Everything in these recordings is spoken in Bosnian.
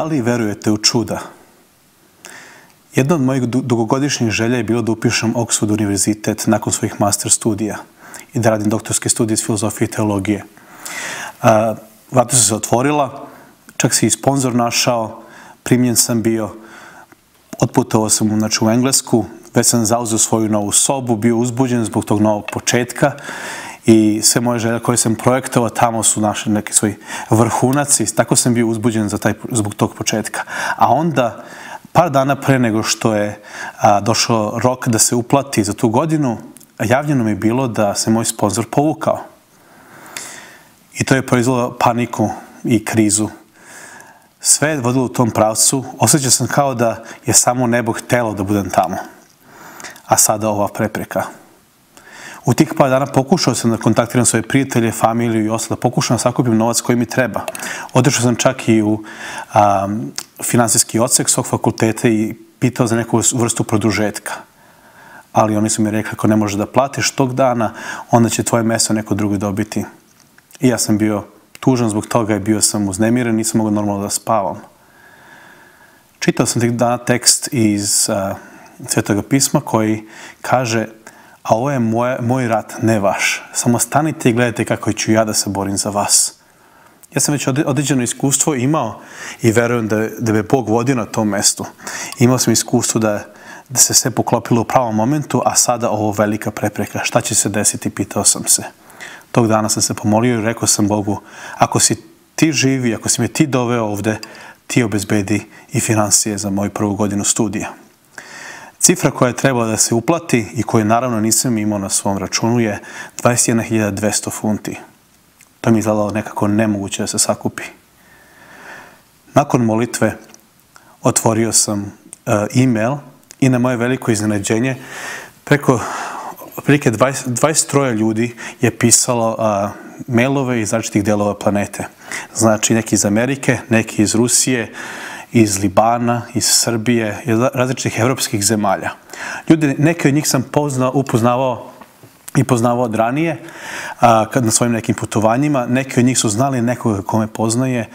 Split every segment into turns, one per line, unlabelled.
Da li verujete u čuda? Jedna od mojih dugogodišnjih želja je bilo da upišem Oxford univerzitet nakon svojih master studija i da radim doktorske studije iz filozofije i teologije. Vrata se otvorila, čak se i sponsor našao, primljen sam bio, otputao sam znači, u Englesku, već sam zauzeo svoju novu sobu, bio uzbuđen zbog tog novog početka i sve moje želje koje sam projektovao tamo su našli neki svoj vrhunaci. tako sam bio uzbuđen za taj, zbog tog početka. A onda, par dana pre nego što je a, došao rok da se uplati za tu godinu, javljeno mi bilo da se moj sponsor povukao. I to je proizvalo paniku i krizu. Sve je vodilo u tom pravcu. Osjećao sam kao da je samo nebo htelo da budem tamo. A sada ova prepreka. U tih par dana pokušao sam da kontaktiram svoje prijatelje, familiju i ostalo, pokušao sam sakupiti novac koji mi treba. Otišao sam čak i u a, finansijski odsek svog fakulteta i pitao za neku vrstu produžetka. Ali oni su mi rekli, ako ne možeš da platiš tog dana, onda će tvoje mesto neko drugi dobiti. I ja sam bio tužan zbog toga i bio sam uznemiren, nisam mogao normalno da spavam. Čitao sam tih dana tekst iz a, Svetoga pisma koji kaže a ovo je moje, moj rat, ne vaš. Samo stanite i gledajte kako ću ja da se borim za vas. Ja sam već određeno iskustvo imao i verujem da, da me Bog vodio na tom mestu. Imao sam iskustvo da, da se sve poklopilo u pravom momentu, a sada ovo velika prepreka. Šta će se desiti, pitao sam se. Tog dana sam se pomolio i rekao sam Bogu, ako si ti živi, ako si me ti doveo ovde, ti obezbedi i financije za moju prvu godinu studija. Cifra koja je trebala da se uplati i koju naravno nisam imao na svom računu je 21.200 funti. To mi je izgledalo nekako nemoguće da se sakupi. Nakon molitve otvorio sam eh, e-mail i na moje veliko iznenađenje preko prilike 20, 23 ljudi je pisalo a, eh, mailove iz različitih delova planete. Znači neki iz Amerike, neki iz Rusije, iz Libana, iz Srbije, iz različitih evropskih zemalja. Ljudi, neke od njih sam poznao, upoznavao i poznavao od ranije a, kad na svojim nekim putovanjima. Neki od njih su znali nekoga ko me poznaje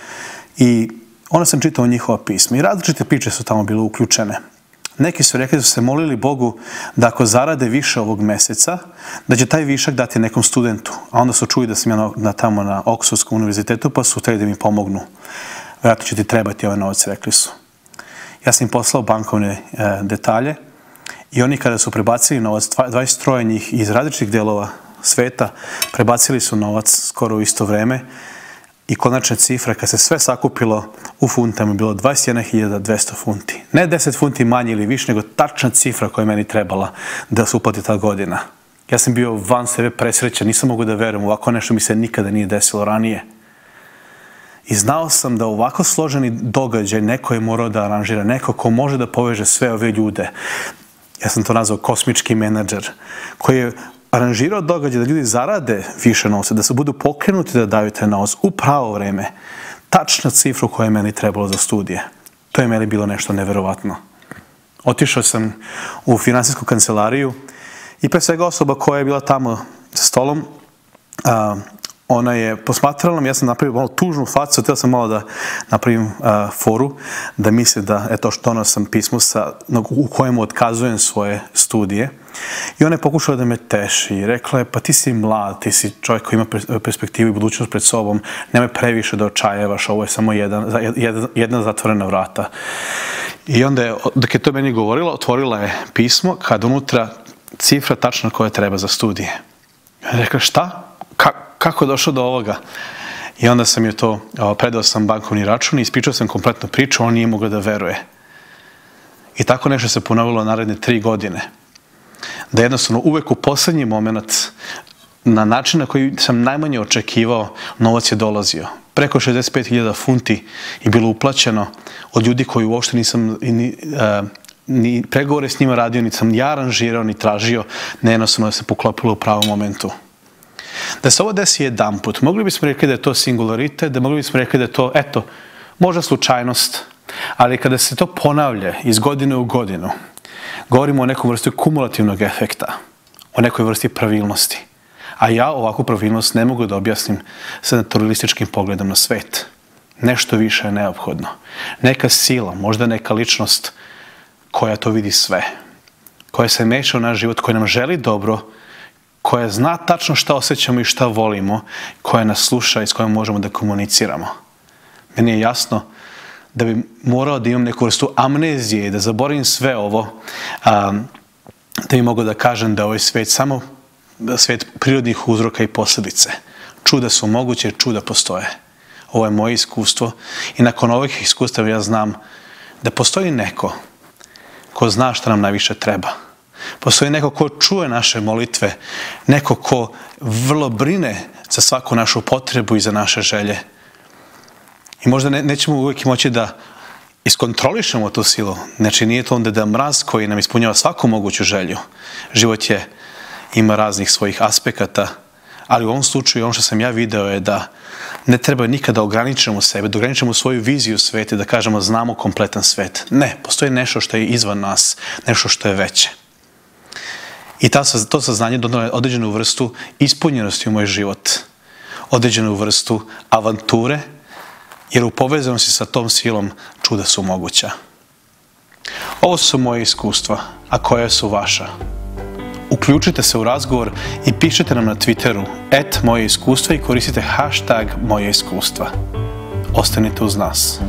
i onda sam čitao njihova pisma. I različite priče su tamo bile uključene. Neki su rekli da se molili Bogu da ako zarade više ovog meseca, da će taj višak dati nekom studentu. A onda su čuli da sam ja na, na tamo na Oksovskom univerzitetu, pa su htjeli da mi pomognu vratno će ti trebati ove ovaj novce, rekli su. Ja sam im poslao bankovne e, detalje i oni kada su prebacili novac, 23 njih iz različitih delova sveta, prebacili su novac skoro u isto vreme i konačna cifra kad se sve sakupilo u funtama je bilo 21.200 funti. Ne 10 funti manje ili više, nego tačna cifra koja je meni trebala da se uplati ta godina. Ja sam bio van sebe presrećan, nisam mogu da verujem, ovako nešto mi se nikada nije desilo ranije. I znao sam da ovako složeni događaj neko je morao da aranžira, neko ko može da poveže sve ove ljude. Ja sam to nazvao kosmički menadžer, koji je aranžirao događaj da ljudi zarade više novca, da se budu pokrenuti da daju taj novac u pravo vreme. Tačna cifra koja je meni trebalo za studije. To je meni bilo nešto neverovatno. Otišao sam u finansijsku kancelariju i pre svega osoba koja je bila tamo za stolom, ona je posmatrala nam, ja sam napravio malo tužnu facu, htio sam malo da napravim a, uh, foru, da misli da, je to što ono sam pismo sa, no, u kojemu odkazujem svoje studije. I ona je pokušala da me teši i rekla je, pa ti si mlad, ti si čovjek koji ima perspektivu i budućnost pred sobom, nemoj previše da očajevaš, ovo je samo jedan, jedna, jedna zatvorena vrata. I onda je, dok je to meni govorila, otvorila je pismo, kad unutra cifra tačna koja treba za studije. Ja Rekla, šta? Kako? kako je došao do ovoga? I onda sam je to, predao sam bankovni račun i ispričao sam kompletnu priču, on nije mogao da veruje. I tako nešto se ponovilo naredne tri godine. Da jednostavno uvek u posljednji moment, na način na koji sam najmanje očekivao, novac je dolazio. Preko 65.000 funti je bilo uplaćeno od ljudi koji uopšte nisam ni, ni pregovore s njima radio, ni sam ni aranžirao, ni tražio, ne jednostavno je se poklopilo u pravom momentu. Da se ovo desi jedan put, mogli bismo rekli da je to singularite, da mogli bismo rekli da je to, eto, možda slučajnost, ali kada se to ponavlja iz godine u godinu, govorimo o nekom vrstu kumulativnog efekta, o nekoj vrsti pravilnosti. A ja ovakvu pravilnost ne mogu da objasnim sa naturalističkim pogledom na svet. Nešto više je neophodno. Neka sila, možda neka ličnost koja to vidi sve. Koja se meša u naš život, koja nam želi dobro, koja zna tačno šta osjećamo i šta volimo, koja nas sluša i s kojom možemo da komuniciramo. Meni je jasno da bi morao da imam neku vrstu amnezije i da zaborim sve ovo, da bi mogu da kažem da ovaj svet samo da svet prirodnih uzroka i posljedice. Čuda su moguće, čuda postoje. Ovo je moje iskustvo i nakon ovih iskustva ja znam da postoji neko ko zna šta nam najviše treba. Postoji neko ko čuje naše molitve, neko ko vrlo brine za svaku našu potrebu i za naše želje. I možda ne, nećemo uvijek moći da iskontrolišemo tu silu. Znači, nije to onda da mraz koji nam ispunjava svaku moguću želju. Život je, ima raznih svojih aspekata, ali u ovom slučaju, ono što sam ja video je da ne treba nikada ograničimo sebe, da ograničimo svoju viziju sveta, da kažemo znamo kompletan svet. Ne, postoji nešto što je izvan nas, nešto što je veće. I ta, to saznanje donalo je određenu vrstu ispunjenosti u moj život. Određenu vrstu avanture, jer u povezanosti sa tom silom čuda su moguća. Ovo su moje iskustva, a koje su vaša? Uključite se u razgovor i pišite nam na Twitteru at moje iskustva i koristite hashtag moje iskustva. Ostanite uz nas.